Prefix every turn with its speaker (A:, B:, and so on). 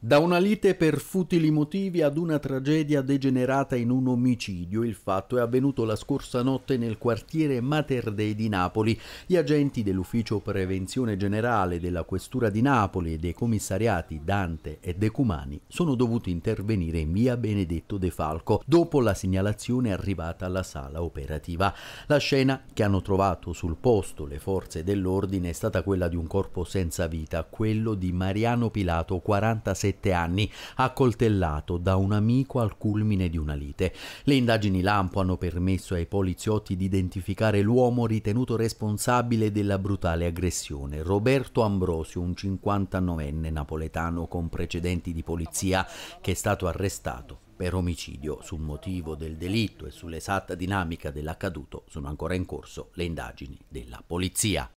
A: Da una lite per futili motivi ad una tragedia degenerata in un omicidio, il fatto è avvenuto la scorsa notte nel quartiere Mater Dei di Napoli. Gli agenti dell'Ufficio Prevenzione Generale della Questura di Napoli e dei commissariati Dante e Decumani sono dovuti intervenire in via Benedetto De Falco dopo la segnalazione arrivata alla sala operativa. La scena che hanno trovato sul posto le forze dell'ordine è stata quella di un corpo senza vita, quello di Mariano Pilato, 46 37 anni, accoltellato da un amico al culmine di una lite. Le indagini lampo hanno permesso ai poliziotti di identificare l'uomo ritenuto responsabile della brutale aggressione, Roberto Ambrosio, un 59enne napoletano con precedenti di polizia che è stato arrestato per omicidio. Sul motivo del delitto e
B: sull'esatta dinamica dell'accaduto sono ancora in corso le indagini della polizia.